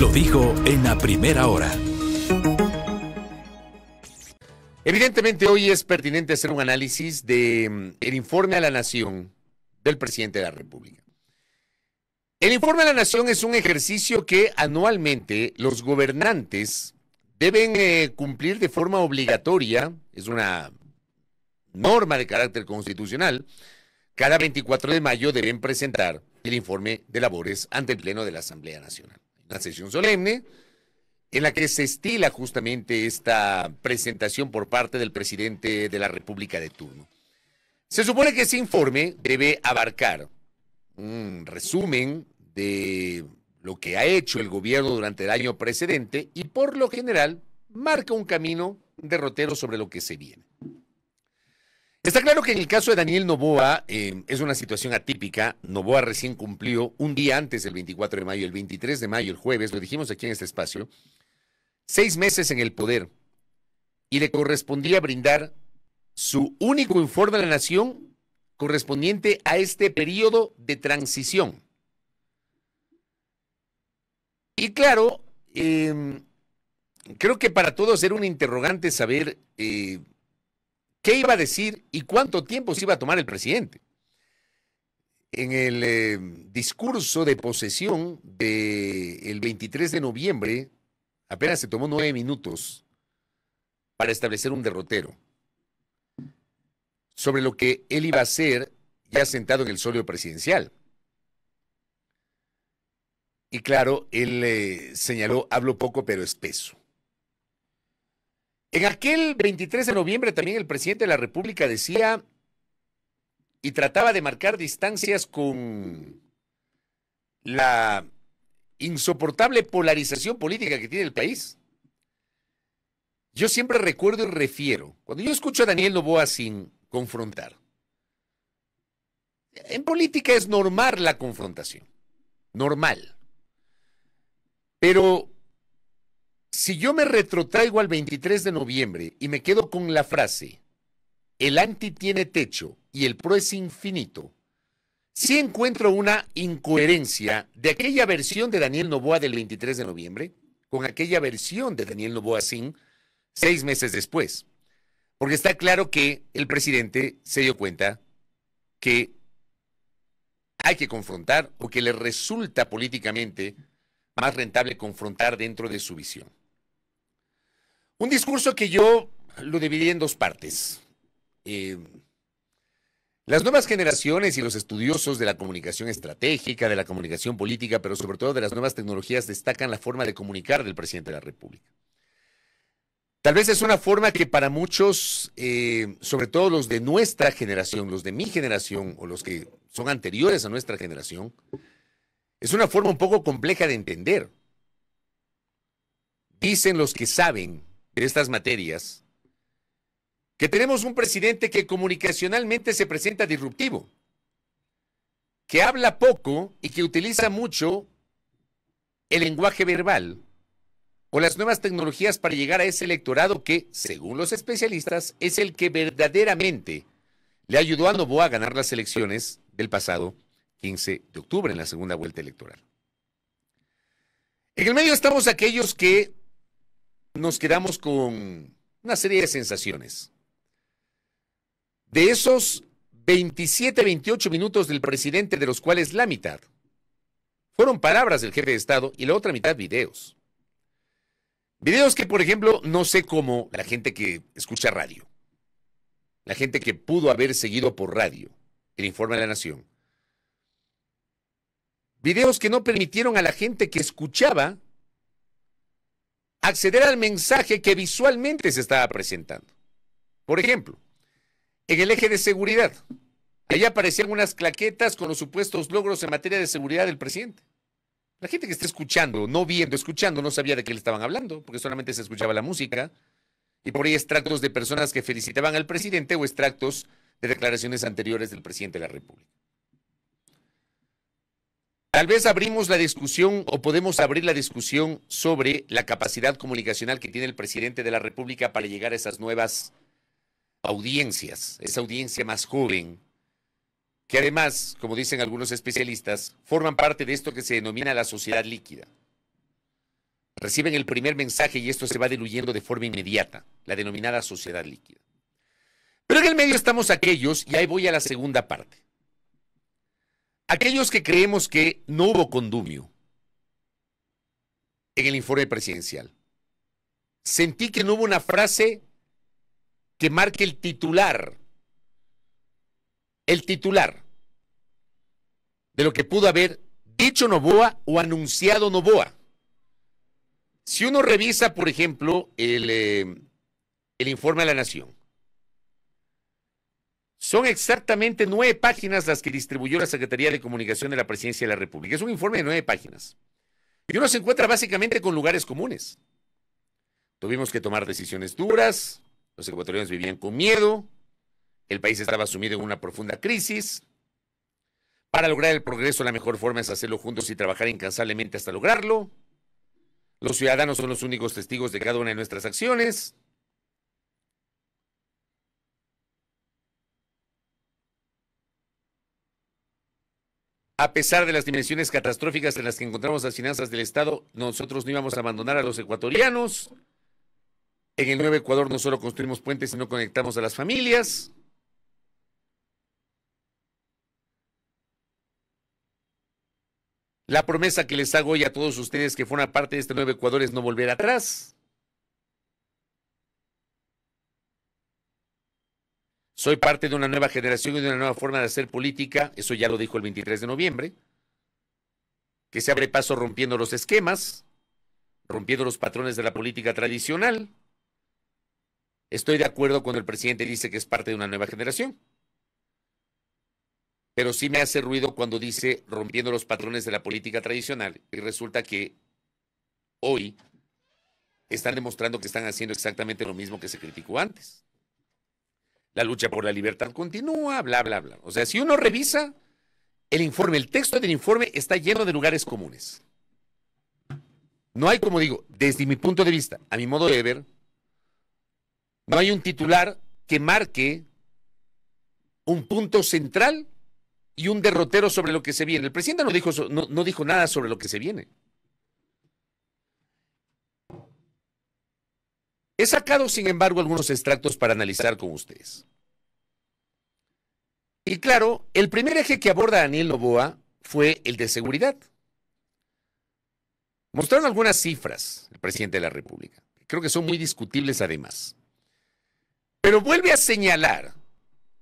Lo dijo en la primera hora. Evidentemente hoy es pertinente hacer un análisis del mm, informe a la nación del presidente de la República. El informe a la nación es un ejercicio que anualmente los gobernantes deben eh, cumplir de forma obligatoria, es una norma de carácter constitucional, cada 24 de mayo deben presentar el informe de labores ante el Pleno de la Asamblea Nacional la sesión solemne en la que se estila justamente esta presentación por parte del presidente de la República de turno. Se supone que ese informe debe abarcar un resumen de lo que ha hecho el gobierno durante el año precedente y por lo general marca un camino derrotero sobre lo que se viene. Está claro que en el caso de Daniel Novoa em, es una situación atípica. Novoa recién cumplió un día antes, del 24 de mayo, el 23 de mayo, el jueves, lo dijimos aquí en este espacio, seis meses en el poder y le correspondía brindar su único informe a la nación correspondiente a este periodo de transición. Y claro, em, creo que para todos era un interrogante saber... Eh, qué iba a decir y cuánto tiempo se iba a tomar el presidente. En el eh, discurso de posesión del de 23 de noviembre, apenas se tomó nueve minutos para establecer un derrotero sobre lo que él iba a hacer ya sentado en el solio presidencial. Y claro, él eh, señaló, hablo poco pero espeso. En aquel 23 de noviembre también el presidente de la República decía y trataba de marcar distancias con la insoportable polarización política que tiene el país. Yo siempre recuerdo y refiero, cuando yo escucho a Daniel Novoa sin confrontar, en política es normal la confrontación, normal. Pero si yo me retrotraigo al 23 de noviembre y me quedo con la frase, el anti tiene techo y el pro es infinito, sí encuentro una incoherencia de aquella versión de Daniel Novoa del 23 de noviembre con aquella versión de Daniel Novoa Sin seis meses después. Porque está claro que el presidente se dio cuenta que hay que confrontar o que le resulta políticamente más rentable confrontar dentro de su visión. Un discurso que yo lo dividí en dos partes. Eh, las nuevas generaciones y los estudiosos de la comunicación estratégica, de la comunicación política, pero sobre todo de las nuevas tecnologías, destacan la forma de comunicar del presidente de la República. Tal vez es una forma que para muchos, eh, sobre todo los de nuestra generación, los de mi generación o los que son anteriores a nuestra generación, es una forma un poco compleja de entender. Dicen los que saben de estas materias, que tenemos un presidente que comunicacionalmente se presenta disruptivo, que habla poco y que utiliza mucho el lenguaje verbal o las nuevas tecnologías para llegar a ese electorado que, según los especialistas, es el que verdaderamente le ayudó a Novoa a ganar las elecciones del pasado 15 de octubre en la segunda vuelta electoral. En el medio estamos aquellos que nos quedamos con una serie de sensaciones. De esos 27, 28 minutos del presidente, de los cuales la mitad fueron palabras del jefe de Estado y la otra mitad videos. Videos que, por ejemplo, no sé cómo la gente que escucha radio, la gente que pudo haber seguido por radio el informe de la Nación, videos que no permitieron a la gente que escuchaba acceder al mensaje que visualmente se estaba presentando. Por ejemplo, en el eje de seguridad, allá aparecían unas claquetas con los supuestos logros en materia de seguridad del presidente. La gente que está escuchando, no viendo, escuchando, no sabía de qué le estaban hablando, porque solamente se escuchaba la música y por ahí extractos de personas que felicitaban al presidente o extractos de declaraciones anteriores del presidente de la República. Tal vez abrimos la discusión o podemos abrir la discusión sobre la capacidad comunicacional que tiene el presidente de la República para llegar a esas nuevas audiencias, esa audiencia más joven, que además, como dicen algunos especialistas, forman parte de esto que se denomina la sociedad líquida. Reciben el primer mensaje y esto se va diluyendo de forma inmediata, la denominada sociedad líquida. Pero en el medio estamos aquellos, y ahí voy a la segunda parte Aquellos que creemos que no hubo condumio en el informe presidencial, sentí que no hubo una frase que marque el titular, el titular de lo que pudo haber dicho Novoa o anunciado Novoa. Si uno revisa, por ejemplo, el, eh, informe a la Nación, son exactamente nueve páginas las que distribuyó la Secretaría de Comunicación de la Presidencia de la República. Es un informe de nueve páginas. Y uno se encuentra básicamente con lugares comunes. Tuvimos que tomar decisiones duras, los ecuatorianos vivían con miedo, el país estaba sumido en una profunda crisis. Para lograr el progreso, la mejor forma es hacerlo juntos y trabajar incansablemente hasta lograrlo. Los ciudadanos son los únicos testigos de cada una de nuestras acciones. A pesar de las dimensiones catastróficas en las que encontramos las finanzas del Estado, nosotros no íbamos a abandonar a los ecuatorianos. En el Nuevo Ecuador no solo construimos puentes, sino conectamos a las familias. La promesa que les hago hoy a todos ustedes que forman parte de este Nuevo Ecuador es no volver atrás. Soy parte de una nueva generación y de una nueva forma de hacer política, eso ya lo dijo el 23 de noviembre, que se abre paso rompiendo los esquemas, rompiendo los patrones de la política tradicional. Estoy de acuerdo cuando el presidente dice que es parte de una nueva generación. Pero sí me hace ruido cuando dice rompiendo los patrones de la política tradicional y resulta que hoy están demostrando que están haciendo exactamente lo mismo que se criticó antes la lucha por la libertad continúa, bla, bla, bla. O sea, si uno revisa el informe, el texto del informe está lleno de lugares comunes. No hay, como digo, desde mi punto de vista, a mi modo de ver, no hay un titular que marque un punto central y un derrotero sobre lo que se viene. El presidente no dijo, no dijo nada sobre lo que se viene. He sacado, sin embargo, algunos extractos para analizar con ustedes. Y claro, el primer eje que aborda Daniel Novoa fue el de seguridad. Mostraron algunas cifras el presidente de la República. Creo que son muy discutibles además. Pero vuelve a señalar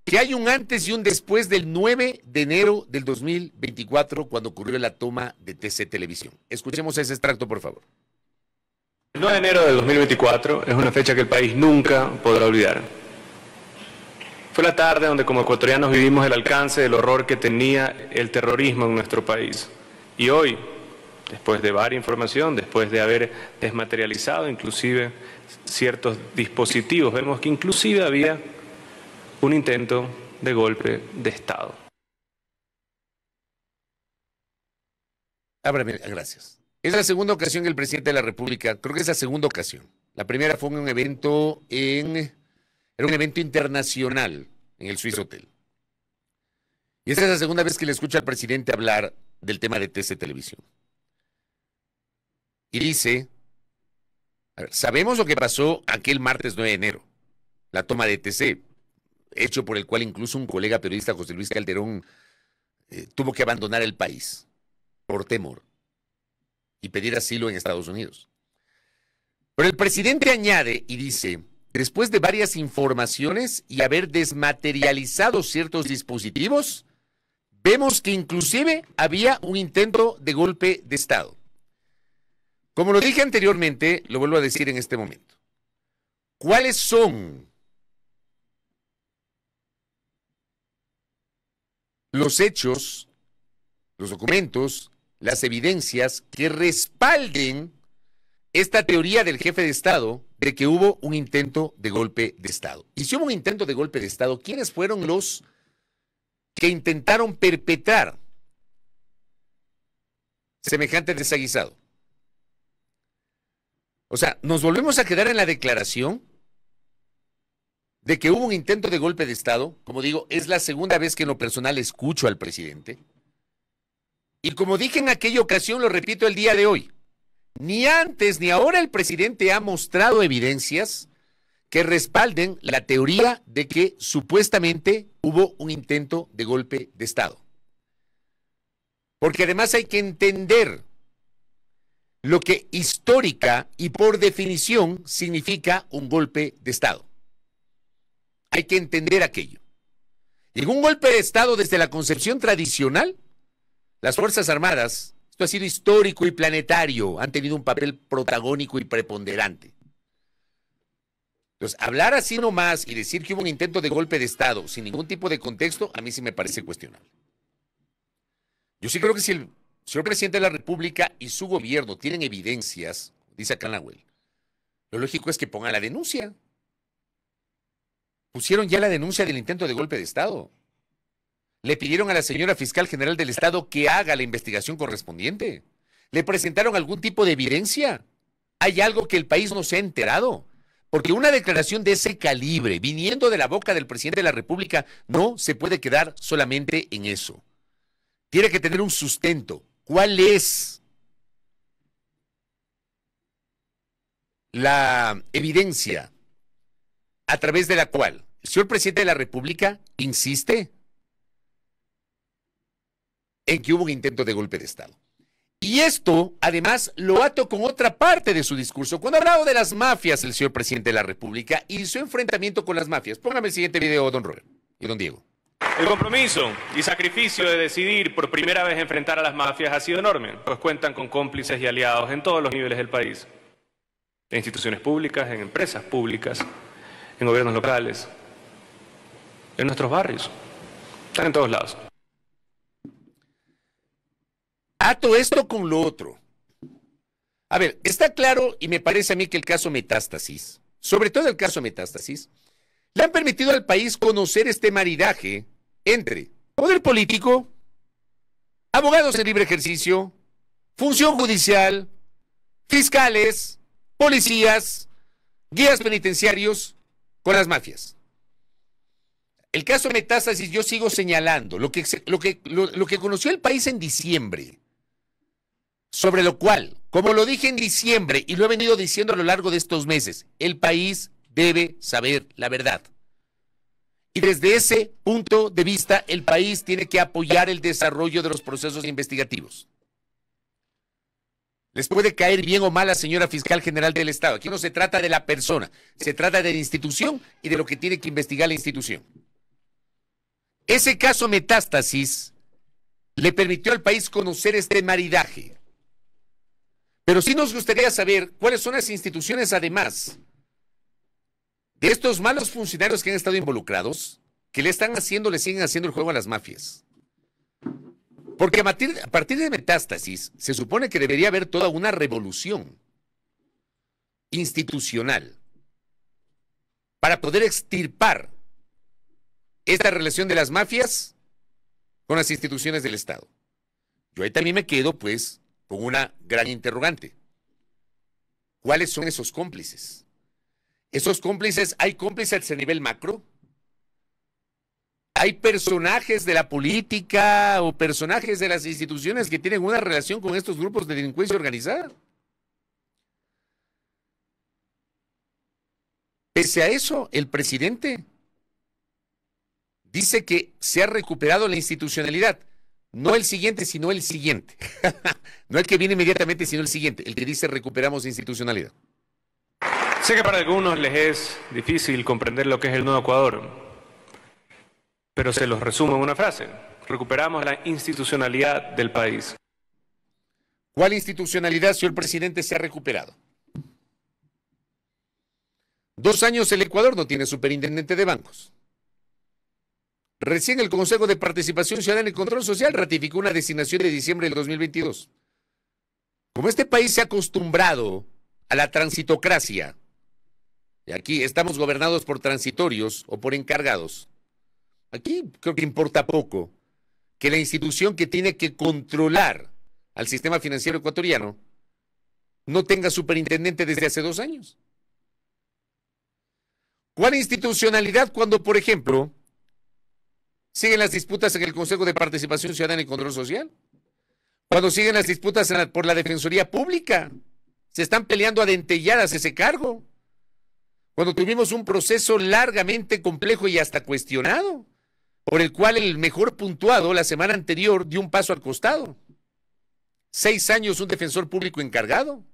que hay un antes y un después del 9 de enero del 2024 cuando ocurrió la toma de TC Televisión. Escuchemos ese extracto, por favor. El 9 de enero del 2024 es una fecha que el país nunca podrá olvidar. Fue la tarde donde como ecuatorianos vivimos el alcance del horror que tenía el terrorismo en nuestro país. Y hoy, después de varias información, después de haber desmaterializado inclusive ciertos dispositivos, vemos que inclusive había un intento de golpe de Estado. Gracias. Es la segunda ocasión que el presidente de la República, creo que es la segunda ocasión. La primera fue en un evento en, era un evento internacional en el Swiss Hotel. Y esta es la segunda vez que le escucha al presidente hablar del tema de TC Televisión. Y dice, sabemos lo que pasó aquel martes 9 de enero, la toma de TC, hecho por el cual incluso un colega periodista, José Luis Calderón, eh, tuvo que abandonar el país por temor y pedir asilo en Estados Unidos. Pero el presidente añade y dice, después de varias informaciones y haber desmaterializado ciertos dispositivos, vemos que inclusive había un intento de golpe de Estado. Como lo dije anteriormente, lo vuelvo a decir en este momento. ¿Cuáles son los hechos, los documentos las evidencias que respalden esta teoría del jefe de Estado de que hubo un intento de golpe de Estado. Y si hubo un intento de golpe de Estado, ¿quiénes fueron los que intentaron perpetrar semejante desaguisado? O sea, nos volvemos a quedar en la declaración de que hubo un intento de golpe de Estado. Como digo, es la segunda vez que en lo personal escucho al presidente. Y como dije en aquella ocasión, lo repito el día de hoy, ni antes ni ahora el presidente ha mostrado evidencias que respalden la teoría de que supuestamente hubo un intento de golpe de Estado. Porque además hay que entender lo que histórica y por definición significa un golpe de Estado. Hay que entender aquello. En un golpe de Estado desde la concepción tradicional, las Fuerzas Armadas, esto ha sido histórico y planetario, han tenido un papel protagónico y preponderante. Entonces, hablar así nomás y decir que hubo un intento de golpe de Estado sin ningún tipo de contexto, a mí sí me parece cuestionable. Yo sí creo que si el señor presidente de la República y su gobierno tienen evidencias, dice acá lo lógico es que pongan la denuncia. Pusieron ya la denuncia del intento de golpe de Estado. Le pidieron a la señora fiscal general del Estado que haga la investigación correspondiente. ¿Le presentaron algún tipo de evidencia? ¿Hay algo que el país no se ha enterado? Porque una declaración de ese calibre, viniendo de la boca del presidente de la República, no se puede quedar solamente en eso. Tiene que tener un sustento. ¿Cuál es la evidencia a través de la cual el señor presidente de la República insiste en que hubo un intento de golpe de Estado. Y esto, además, lo ato con otra parte de su discurso. Cuando hablaba de las mafias, el señor presidente de la República y su enfrentamiento con las mafias. Póngame el siguiente video, don Robert y don Diego. El compromiso y sacrificio de decidir por primera vez enfrentar a las mafias ha sido enorme, pues cuentan con cómplices y aliados en todos los niveles del país. En instituciones públicas, en empresas públicas, en gobiernos locales, en nuestros barrios. Están en todos lados. Ato esto con lo otro. A ver, está claro y me parece a mí que el caso Metástasis, sobre todo el caso Metástasis, le han permitido al país conocer este maridaje entre poder político, abogados en libre ejercicio, función judicial, fiscales, policías, guías penitenciarios con las mafias. El caso Metástasis yo sigo señalando, lo que, lo que, lo que conoció el país en diciembre sobre lo cual, como lo dije en diciembre y lo he venido diciendo a lo largo de estos meses, el país debe saber la verdad. Y desde ese punto de vista, el país tiene que apoyar el desarrollo de los procesos investigativos. Les puede caer bien o mal a señora fiscal general del Estado. Aquí no se trata de la persona, se trata de la institución y de lo que tiene que investigar la institución. Ese caso metástasis le permitió al país conocer este maridaje pero sí nos gustaría saber cuáles son las instituciones, además de estos malos funcionarios que han estado involucrados, que le están haciendo, le siguen haciendo el juego a las mafias. Porque a partir, de metástasis se supone que debería haber toda una revolución institucional para poder extirpar esta relación de las mafias con las instituciones del Estado. Yo ahí también me quedo, pues, con una gran interrogante. ¿Cuáles son esos cómplices? Esos cómplices, hay cómplices a nivel macro. Hay personajes de la política o personajes de las instituciones que tienen una relación con estos grupos de delincuencia organizada. Pese a eso, el presidente dice que se ha recuperado la institucionalidad. No el siguiente, sino el siguiente. no el que viene inmediatamente, sino el siguiente. El que dice recuperamos institucionalidad. Sé que para algunos les es difícil comprender lo que es el nuevo Ecuador, pero se los resumo en una frase. Recuperamos la institucionalidad del país. ¿Cuál institucionalidad, señor presidente, se ha recuperado? Dos años el Ecuador no tiene superintendente de bancos. Recién el Consejo de Participación Ciudadana y Control Social ratificó una designación de diciembre del 2022. Como este país se ha acostumbrado a la transitocracia, y aquí estamos gobernados por transitorios o por encargados, aquí creo que importa poco que la institución que tiene que controlar al sistema financiero ecuatoriano no tenga superintendente desde hace dos años. ¿Cuál institucionalidad cuando, por ejemplo, siguen las disputas en el Consejo de Participación Ciudadana y Control Social, cuando siguen las disputas por la Defensoría Pública. Se están peleando a dentelladas ese cargo. Cuando tuvimos un proceso largamente complejo y hasta cuestionado, por el cual el mejor puntuado la semana anterior dio un paso al costado. Seis años un defensor público encargado.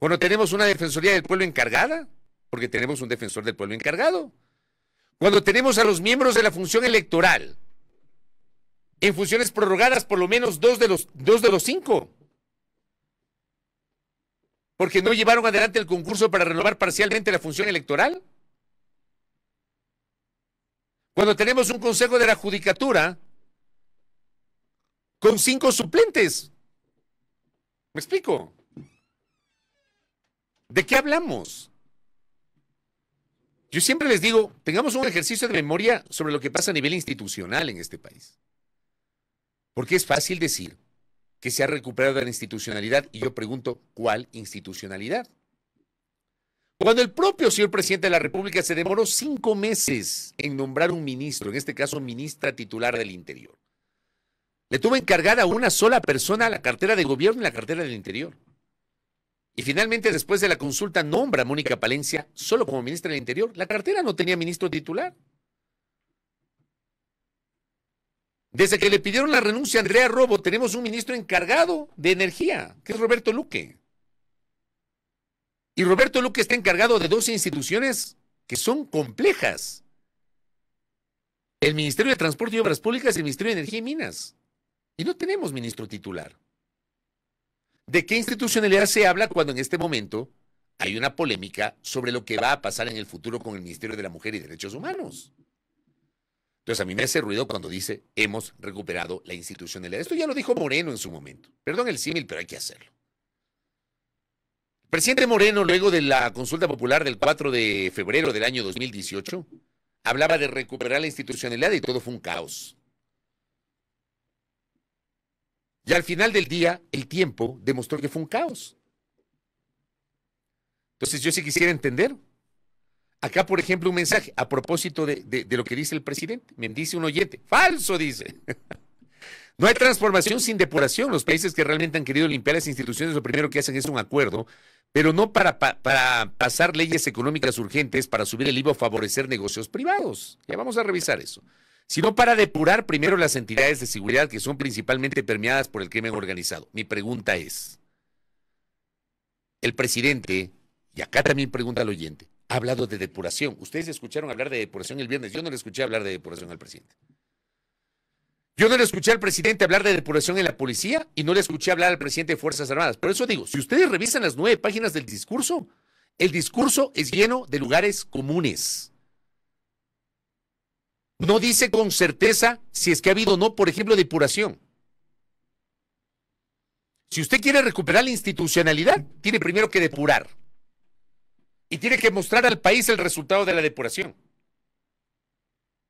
Cuando tenemos una Defensoría del Pueblo encargada, porque tenemos un defensor del pueblo encargado cuando tenemos a los miembros de la función electoral en funciones prorrogadas por lo menos dos de los, dos de los cinco. Porque no llevaron adelante el concurso para renovar parcialmente la función electoral. Cuando tenemos un consejo de la judicatura con cinco suplentes. ¿Me explico? ¿De qué hablamos? Yo siempre les digo, tengamos un ejercicio de memoria sobre lo que pasa a nivel institucional en este país. Porque es fácil decir que se ha recuperado la institucionalidad y yo pregunto, ¿cuál institucionalidad? Cuando el propio señor presidente de la República se demoró cinco meses en nombrar un ministro, en este caso ministra titular del Interior, le tuvo encargada a una sola persona la cartera de gobierno y la cartera del Interior. Y finalmente, después de la consulta, nombra a Mónica Palencia solo como ministra del Interior. La cartera no tenía ministro titular. Desde que le pidieron la renuncia a Andrea Robo, tenemos un ministro encargado de energía, que es Roberto Luque. Y Roberto Luque está encargado de dos instituciones que son complejas. El Ministerio de Transporte y Obras Públicas y el Ministerio de Energía y Minas. Y no tenemos ministro titular. ¿De qué institucionalidad se habla cuando en este momento hay una polémica sobre lo que va a pasar en el futuro con el Ministerio de la Mujer y Derechos Humanos? Entonces a mí me hace ruido cuando dice hemos recuperado la institucionalidad. Esto ya lo dijo Moreno en su momento. Perdón el símil, pero hay que hacerlo. El presidente Moreno, luego de la consulta popular del 4 de febrero del año 2018, hablaba de recuperar la institucionalidad y todo fue un caos. Y al final del día, el tiempo demostró que fue un caos. Entonces yo sí quisiera entender. Acá, por ejemplo, un mensaje a propósito de, lo que dice el presidente. Me dice un oyente. Falso, dice. No hay transformación sin depuración. Los países que realmente han querido limpiar las instituciones lo primero que hacen es un acuerdo, pero no para, para pasar leyes económicas urgentes, para subir el IVA o favorecer negocios privados. Ya vamos a revisar eso sino para depurar primero las entidades de seguridad que son principalmente permeadas por el crimen organizado. Mi pregunta es, el presidente, y acá también pregunta al oyente, ha hablado de depuración. Ustedes escucharon hablar de depuración el viernes, yo no le escuché hablar de depuración al presidente. Yo no le escuché al presidente hablar de depuración en la policía y no le escuché hablar al presidente de Fuerzas Armadas. Por eso digo, si ustedes revisan las nueve páginas del discurso, el discurso es lleno de lugares comunes. No dice con certeza si es que ha habido o no, por ejemplo, depuración. Si usted quiere recuperar la institucionalidad, tiene primero que depurar. Y tiene que mostrar al país el resultado de la depuración.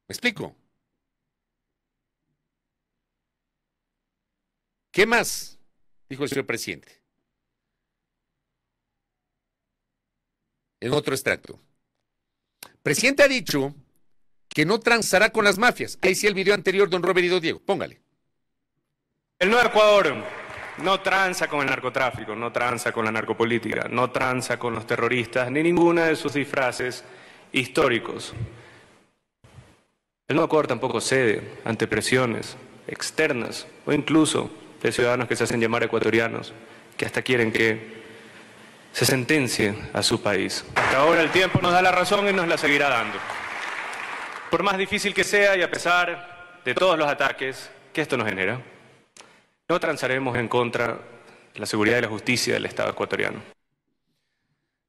¿Me explico? ¿Qué más? Dijo el señor presidente. En otro extracto. presidente ha dicho que no transará con las mafias. Ahí sí el video anterior, don Roberto Diego. Póngale. El Nuevo Ecuador no tranza con el narcotráfico, no tranza con la narcopolítica, no tranza con los terroristas, ni ninguna de sus disfraces históricos. El Nuevo Ecuador tampoco cede ante presiones externas o incluso de ciudadanos que se hacen llamar ecuatorianos, que hasta quieren que se sentencie a su país. Hasta ahora el tiempo nos da la razón y nos la seguirá dando. Por más difícil que sea y a pesar de todos los ataques que esto nos genera, no transaremos en contra de la seguridad y la justicia del Estado ecuatoriano.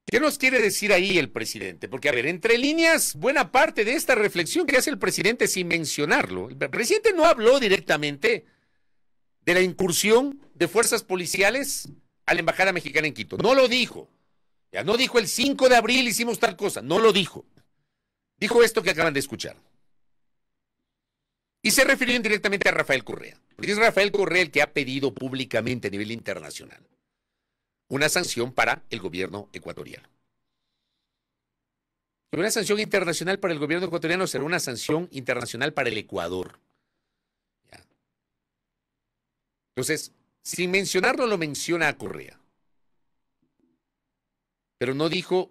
¿Qué nos quiere decir ahí el presidente? Porque, a ver, entre líneas, buena parte de esta reflexión que hace el presidente sin mencionarlo. El presidente no habló directamente de la incursión de fuerzas policiales a la Embajada Mexicana en Quito. No lo dijo. Ya no dijo el 5 de abril hicimos tal cosa. No lo dijo dijo esto que acaban de escuchar. Y se refirió indirectamente a Rafael Correa. Porque es Rafael Correa el que ha pedido públicamente a nivel internacional una sanción para el gobierno ecuatoriano. Una sanción internacional para el gobierno ecuatoriano será una sanción internacional para el Ecuador. Entonces, sin mencionarlo, lo menciona a Correa. Pero no dijo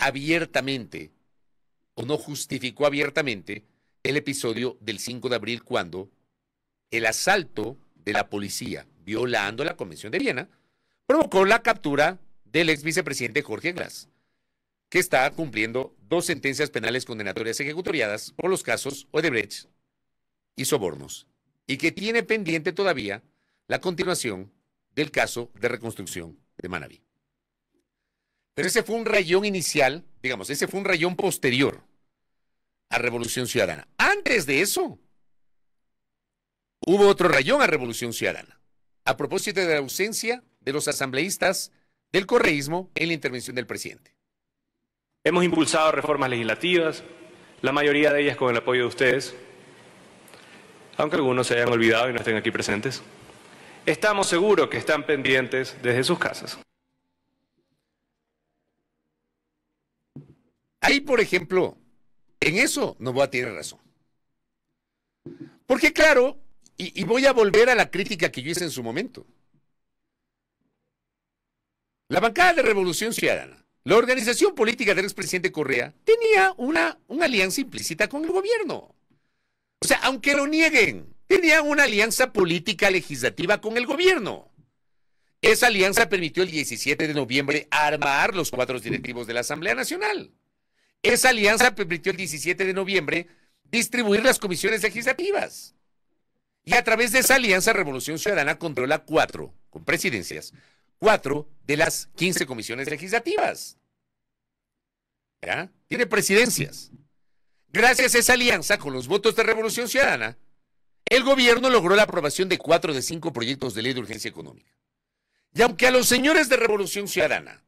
abiertamente o no justificó abiertamente el episodio del 5 de abril cuando el asalto de la policía, violando la Convención de Viena, provocó la captura del ex vicepresidente Jorge Glass, que está cumpliendo dos sentencias penales condenatorias ejecutoriadas por los casos Odebrecht y sobornos, y que tiene pendiente todavía la continuación del caso de reconstrucción de Manaví. Pero ese fue un rayón inicial, digamos, ese fue un rayón posterior a Revolución Ciudadana. Antes de eso, hubo otro rayón a Revolución Ciudadana, a propósito de la ausencia de los asambleístas del correísmo en la intervención del presidente. Hemos impulsado reformas legislativas, la mayoría de ellas con el apoyo de ustedes, aunque algunos se hayan olvidado y no estén aquí presentes. Estamos seguros que están pendientes desde sus casas. Ahí, por ejemplo, en eso no voy a tener razón. Porque claro, y, voy a volver a la crítica que yo hice en su momento. La bancada de Revolución Ciudadana, la organización política del expresidente Correa, tenía una, alianza implícita con el gobierno. O sea, aunque lo nieguen, tenía una alianza política legislativa con el gobierno. Esa alianza permitió el 17 de noviembre armar los cuatro directivos de la Asamblea Nacional. Esa alianza permitió el 17 de noviembre distribuir las comisiones legislativas. Y a través de esa alianza, Revolución Ciudadana controla cuatro, con presidencias, cuatro de las 15 comisiones legislativas. ¿Ya? Tiene presidencias. Gracias a esa alianza con los votos de Revolución Ciudadana, el gobierno logró la aprobación de cuatro de cinco proyectos de ley de urgencia económica. Y aunque a los señores de Revolución Ciudadana,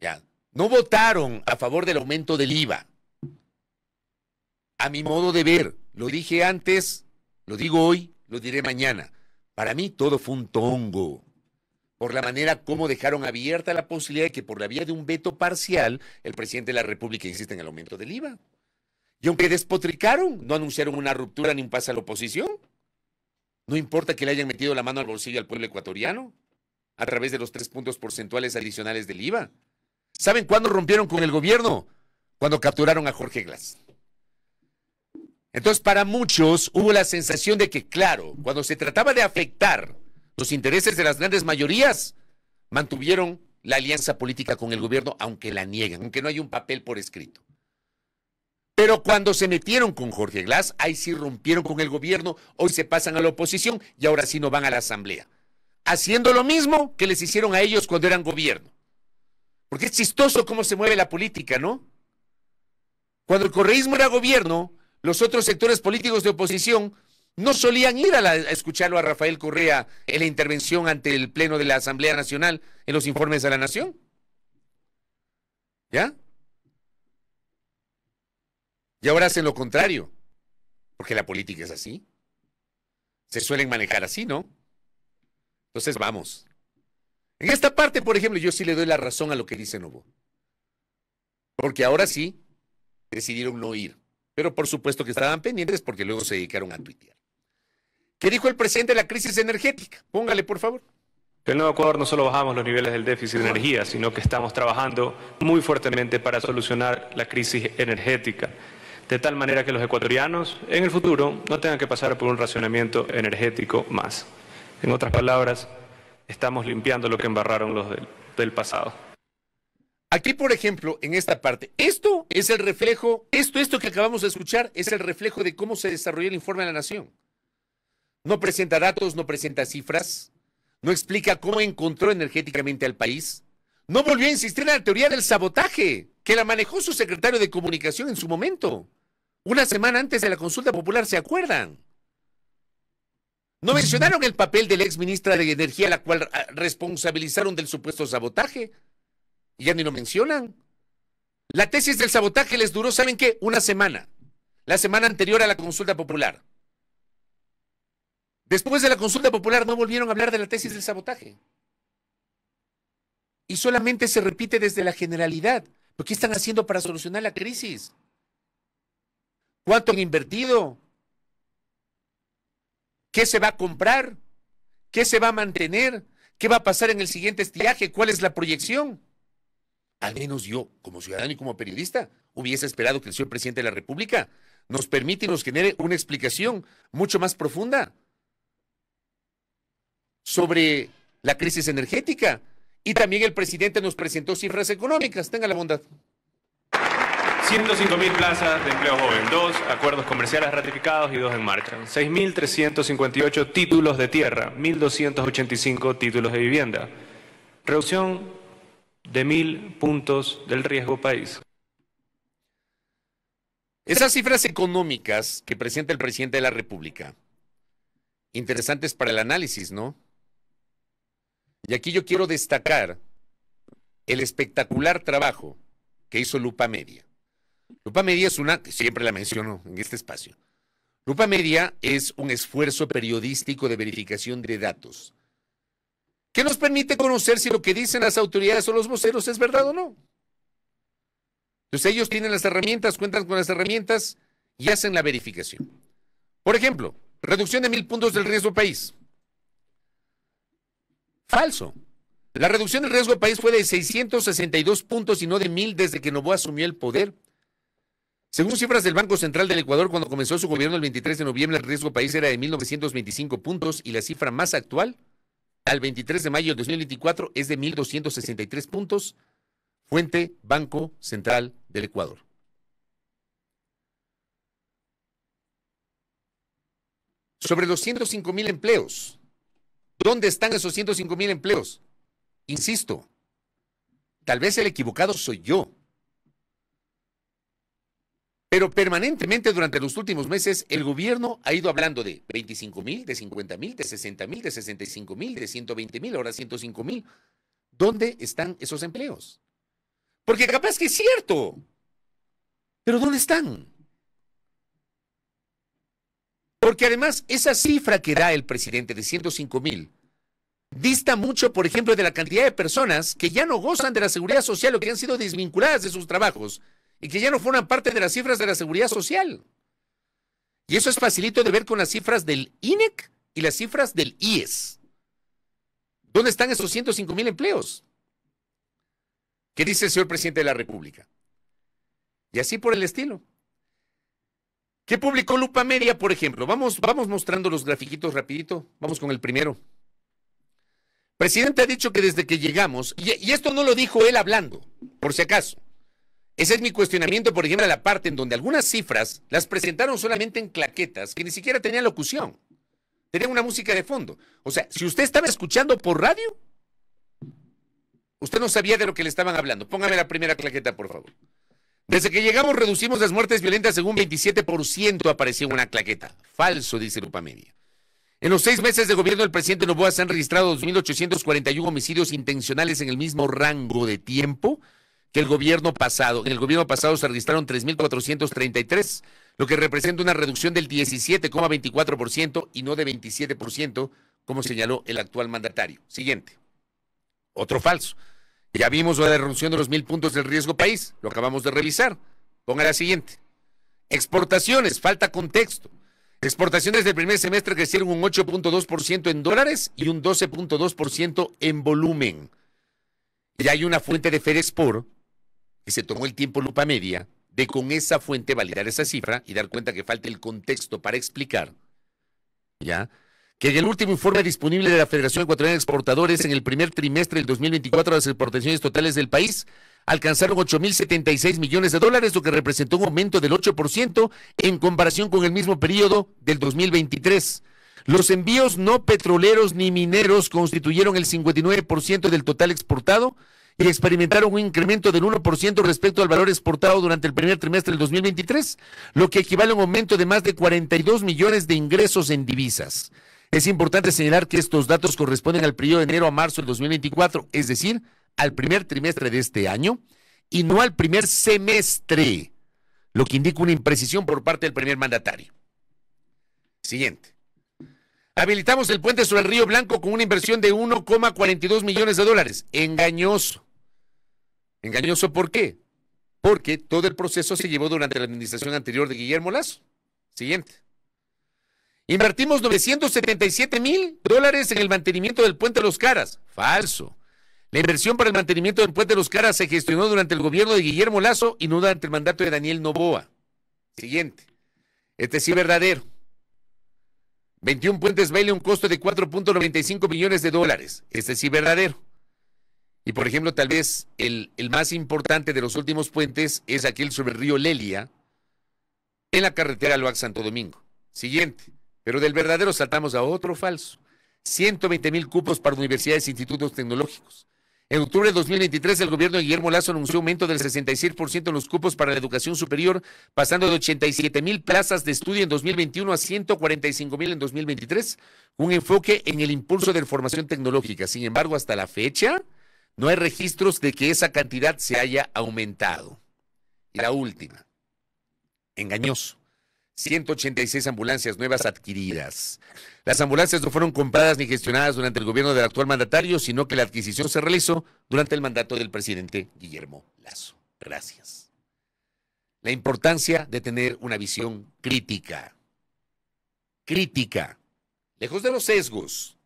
ya, no votaron a favor del aumento del IVA. A mi modo de ver, lo dije antes, lo digo hoy, lo diré mañana. Para mí todo fue un tongo por la manera como dejaron abierta la posibilidad de que por la vía de un veto parcial el presidente de la República insista en el aumento del IVA. Y aunque despotricaron, no anunciaron una ruptura ni un paso a la oposición. No importa que le hayan metido la mano al bolsillo al pueblo ecuatoriano a través de los tres puntos porcentuales adicionales del IVA. ¿Saben cuándo rompieron con el gobierno? Cuando capturaron a Jorge Glass. Entonces, para muchos hubo la sensación de que, claro, cuando se trataba de afectar los intereses de las grandes mayorías, mantuvieron la alianza política con el gobierno, aunque la niegan, aunque no hay un papel por escrito. Pero cuando se metieron con Jorge Glass, ahí sí rompieron con el gobierno, hoy se pasan a la oposición y ahora sí no van a la asamblea. Haciendo lo mismo que les hicieron a ellos cuando eran gobierno. Porque es chistoso cómo se mueve la política, ¿no? Cuando el correísmo era gobierno, los otros sectores políticos de oposición no solían ir a, escucharlo a Rafael Correa en la intervención ante el Pleno de la Asamblea Nacional en los informes a la Nación. ¿Ya? Y ahora hacen lo contrario, porque la política es así. Se suelen manejar así, ¿no? Entonces vamos. En esta parte, por ejemplo, yo sí le doy la razón a lo que dice Novo. Porque ahora sí decidieron no ir. Pero por supuesto que estaban pendientes porque luego se dedicaron a tuitear. ¿Qué dijo el presidente de la crisis energética? Póngale, por favor. El nuevo Ecuador no solo bajamos los niveles del déficit de energía, sino que estamos trabajando muy fuertemente para solucionar la crisis energética, de tal manera que los ecuatorianos en el futuro no tengan que pasar por un racionamiento energético más. En otras palabras, estamos limpiando lo que embarraron los del, pasado. Aquí, por ejemplo, en esta parte, esto es el reflejo, esto, esto que acabamos de escuchar es el reflejo de cómo se desarrolló el informe de la Nación. No presenta datos, no presenta cifras, no explica cómo encontró energéticamente al país, no volvió a insistir en la teoría del sabotaje, que la manejó su secretario de comunicación en su momento, una semana antes de la consulta popular, ¿se acuerdan? No mencionaron el papel de la ex ministra de Energía, la cual ah, responsabilizaron del supuesto sabotaje. Y ya ni lo mencionan. La tesis del sabotaje les duró, ¿saben qué? Una semana. La semana anterior a la consulta popular. Después de la consulta popular no volvieron a hablar de la tesis del sabotaje. Y solamente se repite desde la generalidad. ¿Pero qué están haciendo para solucionar la crisis? ¿Cuánto han invertido? ¿Qué se va a comprar? ¿Qué se va a mantener? ¿Qué va a pasar en el siguiente estiaje? ¿Cuál es la proyección? Al menos yo, como ciudadano y como periodista, hubiese esperado que el señor presidente de la República nos permita y nos genere una explicación mucho más profunda sobre la crisis energética. Y también el presidente nos presentó cifras económicas. Tenga la bondad. 105.000 plazas de empleo joven, dos acuerdos comerciales ratificados y dos en marcha, 6.358 títulos de tierra, 1.285 títulos de vivienda, reducción de mil puntos del riesgo país. Esas cifras económicas que presenta el presidente de la República, interesantes para el análisis, ¿no? Y aquí yo quiero destacar el espectacular trabajo que hizo Lupa Media. Lupa Media es una, que siempre la menciono en este espacio. Lupa Media es un esfuerzo periodístico de verificación de datos que nos permite conocer si lo que dicen las autoridades o los voceros es verdad o no. Entonces ellos tienen las herramientas, cuentan con las herramientas y hacen la verificación. Por ejemplo, reducción de mil puntos del riesgo país. Falso. La reducción del riesgo país fue de 662 puntos y no de mil desde que Novoa asumió el poder según cifras del Banco Central del Ecuador, cuando comenzó su gobierno el 23 de noviembre, el riesgo país era de 1.925 puntos y la cifra más actual, al 23 de mayo de 2024, es de 1.263 puntos. Fuente Banco Central del Ecuador. Sobre los 105 mil empleos. ¿Dónde están esos 105 mil empleos? Insisto, tal vez el equivocado soy yo pero permanentemente durante los últimos meses el gobierno ha ido hablando de 25 mil, de 50 mil, de 60 mil, de 65 mil, de 120 mil, ahora 105 mil. ¿Dónde están esos empleos? Porque capaz que es cierto. Pero ¿dónde están? Porque además esa cifra que da el presidente de 105 mil dista mucho, por ejemplo, de la cantidad de personas que ya no gozan de la seguridad social o que han sido desvinculadas de sus trabajos y que ya no forman parte de las cifras de la seguridad social. Y eso es facilito de ver con las cifras del INEC y las cifras del IES. ¿Dónde están esos 105 mil empleos? ¿Qué dice el señor presidente de la República? Y así por el estilo. ¿Qué publicó Lupa Media, por ejemplo? Vamos, vamos mostrando los grafiquitos rapidito. Vamos con el primero. Presidente ha dicho que desde que llegamos, y esto no lo dijo él hablando, por si acaso. Ese es mi cuestionamiento, por ejemplo, a la parte en donde algunas cifras las presentaron solamente en claquetas, que ni siquiera tenían locución. Tenían una música de fondo. O sea, si usted estaba escuchando por radio, usted no sabía de lo que le estaban hablando. Póngame la primera claqueta, por favor. Desde que llegamos reducimos las muertes violentas en un 27%, apareció una claqueta. Falso, dice Lupa Media. En los seis meses de gobierno del presidente Novoa se han registrado 2.841 homicidios intencionales en el mismo rango de tiempo que el gobierno pasado. En el gobierno pasado se registraron 3.433, lo que representa una reducción del 17,24% y no de 27%, como señaló el actual mandatario. Siguiente. Otro falso. Ya vimos la reducción de los mil puntos del riesgo país, lo acabamos de revisar. Ponga la siguiente. Exportaciones, falta contexto. Exportaciones del primer semestre crecieron un 8.2% en dólares y un 12.2% en volumen. Ya hay una fuente de Fedexport que se tomó el tiempo lupa media de con esa fuente validar esa cifra y dar cuenta que falta el contexto para explicar, ¿ya? Que en el último informe disponible de la Federación Ecuatoriana de Exportadores en el primer trimestre del 2024 las exportaciones totales del país alcanzaron 8.076 millones de dólares, lo que representó un aumento del 8% en comparación con el mismo periodo del 2023. Los envíos no petroleros ni mineros constituyeron el 59% del total exportado, y experimentaron un incremento del 1% respecto al valor exportado durante el primer trimestre del 2023, lo que equivale a un aumento de más de 42 millones de ingresos en divisas. Es importante señalar que estos datos corresponden al periodo de enero a marzo del 2024, es decir, al primer trimestre de este año y no al primer semestre, lo que indica una imprecisión por parte del primer mandatario. Siguiente. Habilitamos el puente sobre el Río Blanco con una inversión de 1,42 millones de dólares. Engañoso. Engañoso, ¿por qué? Porque todo el proceso se llevó durante la administración anterior de Guillermo Lazo. Siguiente. Invertimos 977 mil dólares en el mantenimiento del puente de los caras. Falso. La inversión para el mantenimiento del puente de los caras se gestionó durante el gobierno de Guillermo Lazo y no durante el mandato de Daniel Novoa. Siguiente. Este sí verdadero. 21 puentes baile un costo de 4.95 millones de dólares. Este sí verdadero. Y por ejemplo, tal vez el, más importante de los últimos puentes es aquel sobre el río Lelia, en la carretera Loax Santo Domingo. Siguiente. Pero del verdadero saltamos a otro falso. 120 mil cupos para universidades e institutos tecnológicos. En octubre de 2023, el gobierno de Guillermo Lazo anunció un aumento del 66% en los cupos para la educación superior, pasando de 87 mil plazas de estudio en 2021 a 145 mil en 2023, un enfoque en el impulso de formación tecnológica. Sin embargo, hasta la fecha, no hay registros de que esa cantidad se haya aumentado. Y la última, engañoso. 186 ambulancias nuevas adquiridas. Las ambulancias no fueron compradas ni gestionadas durante el gobierno del actual mandatario, sino que la adquisición se realizó durante el mandato del presidente Guillermo Lazo. Gracias. La importancia de tener una visión crítica. Crítica. Lejos de los sesgos.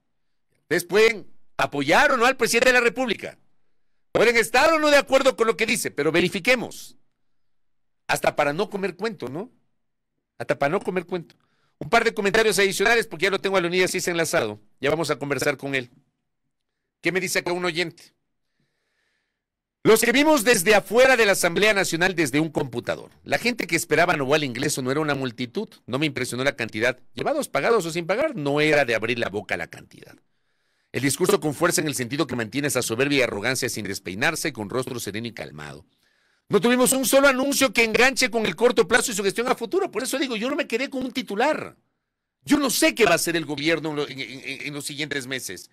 Después apoyar o no al presidente de la República. Pueden estar o no de acuerdo con lo que dice, pero verifiquemos. Hasta para no comer cuento, ¿no? Hasta para no comer cuento. Un par de comentarios adicionales, porque ya lo tengo a Leonidas ha enlazado. Ya vamos a conversar con él. ¿Qué me dice acá un oyente? Los que vimos desde afuera de la Asamblea Nacional desde un computador. La gente que esperaba no al ingreso no era una multitud. No me impresionó la cantidad. Llevados, pagados o sin pagar, no era de abrir la boca la cantidad. El discurso con fuerza en el sentido que mantiene esa soberbia y arrogancia sin despeinarse, con rostro sereno y calmado. No tuvimos un solo anuncio que enganche con el corto plazo y su gestión a futuro. Por eso digo, yo no me quedé con un titular. Yo no sé qué va a hacer el gobierno en, en los siguientes meses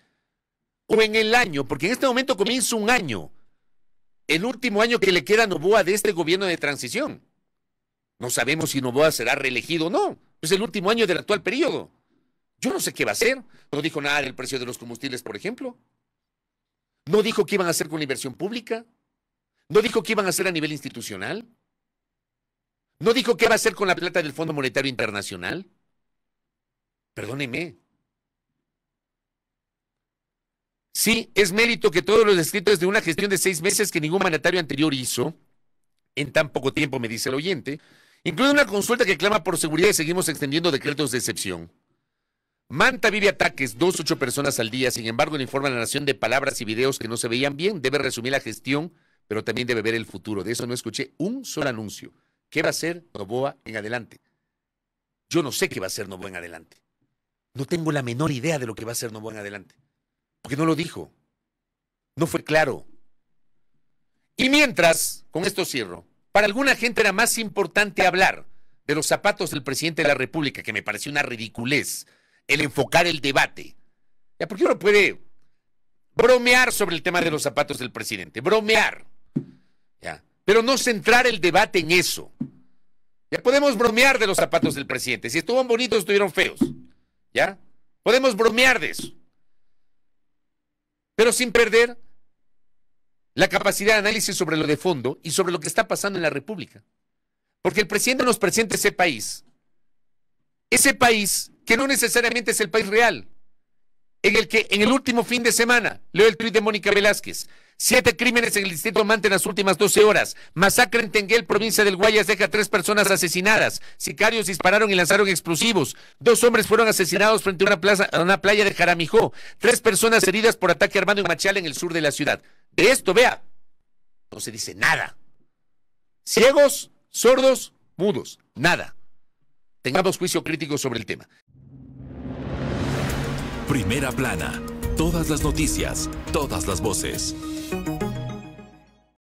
o en el año, porque en este momento comienza un año, el último año que le queda a Novoa de este gobierno de transición. No sabemos si Novoa será reelegido o no. Es el último año del actual periodo. Yo no sé qué va a hacer. No dijo nada del precio de los combustibles, por ejemplo. No dijo qué iban a hacer con la inversión pública. No dijo qué iban a hacer a nivel institucional. No dijo qué va a hacer con la plata del Fondo Monetario Internacional. Perdóneme. Sí, es mérito que todos los escritos de una gestión de seis meses que ningún mandatario anterior hizo, en tan poco tiempo, me dice el oyente, incluye una consulta que clama por seguridad y seguimos extendiendo decretos de excepción. Manta vive ataques, dos, ocho personas al día. Sin embargo, le informa a la nación de palabras y videos que no se veían bien. Debe resumir la gestión, pero también debe ver el futuro. De eso no escuché un solo anuncio. ¿Qué va a hacer Novoa en adelante? Yo no sé qué va a hacer Novoa en adelante. No tengo la menor idea de lo que va a hacer Novoa en adelante. Porque no lo dijo. No fue claro. Y mientras, con esto cierro, para alguna gente era más importante hablar de los zapatos del presidente de la República, que me pareció una ridiculez el enfocar el debate. ¿Ya por qué uno puede bromear sobre el tema de los zapatos del presidente? Bromear. Pero no centrar el debate en eso. Ya podemos bromear de los zapatos del presidente. Si estuvieron bonitos, estuvieron feos. ¿Ya? Podemos bromear de eso. Pero sin perder la capacidad de análisis sobre lo de fondo y sobre lo que está pasando en la República. Porque el presidente nos presenta ese país. Ese país que no necesariamente es el país real, en el que en el último fin de semana, leo el tweet de Mónica Velázquez, siete crímenes en el distrito Mante en las últimas 12 horas, masacre en Tenguel, provincia del Guayas, deja tres personas asesinadas, sicarios dispararon y lanzaron explosivos, dos hombres fueron asesinados frente a una, plaza, a una playa de Jaramijó, tres personas heridas por ataque armado en Machal en el sur de la ciudad. De esto, vea, no se dice nada. Ciegos, sordos, mudos, nada. Tengamos juicio crítico sobre el tema. Primera plana. Todas las noticias, todas las voces.